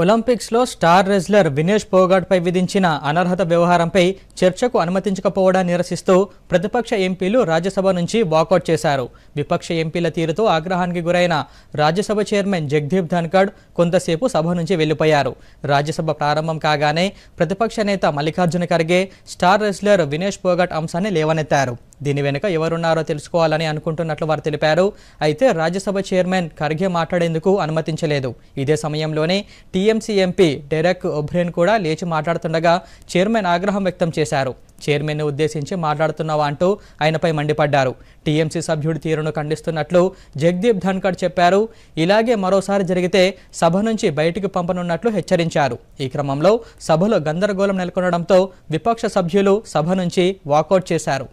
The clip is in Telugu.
ఒలింపిక్స్లో స్టార్ రెజ్లర్ వినేష్ పోగాట్పై విధించిన అనర్హత వ్యవహారంపై చర్చకు అనుమతించకపోవడాన్ని నిరసిస్తూ ప్రతిపక్ష ఎంపీలు రాజ్యసభ నుంచి వాకౌట్ చేశారు విపక్ష ఎంపీల తీరుతో ఆగ్రహానికి గురైన రాజ్యసభ చైర్మన్ జగ్దీప్ ధన్కడ్ కొంతసేపు సభ నుంచి వెళ్లిపోయారు రాజ్యసభ ప్రారంభం కాగానే ప్రతిపక్ష నేత మల్లికార్జున ఖర్గే స్టార్ రెజ్లర్ వినేష్ పోగాట్ అంశాన్ని లేవనెత్తారు దీని వెనుక ఎవరున్నారో తెలుసుకోవాలని అనుకుంటున్నట్లు వారు తెలిపారు అయితే రాజ్యసభ చైర్మన్ ఖర్గే మాట్లాడేందుకు అనుమతించలేదు ఇదే సమయంలోనే టీఎంసీ ఎంపీ డెరెక్ ఒబ్రేన్ కూడా లేచి మాట్లాడుతుండగా చైర్మన్ ఆగ్రహం వ్యక్తం చేశారు చైర్మన్ను ఉద్దేశించి మాట్లాడుతున్నావా అంటూ ఆయనపై మండిపడ్డారు టీఎంసీ సభ్యుడి తీరును ఖండిస్తున్నట్లు జగ్దీప్ ధన్కడ్ చెప్పారు ఇలాగే మరోసారి జరిగితే సభ నుంచి బయటికి పంపనున్నట్లు హెచ్చరించారు ఈ క్రమంలో సభలో గందరగోళం నెలకొనడంతో విపక్ష సభ్యులు సభ నుంచి వాకౌట్ చేశారు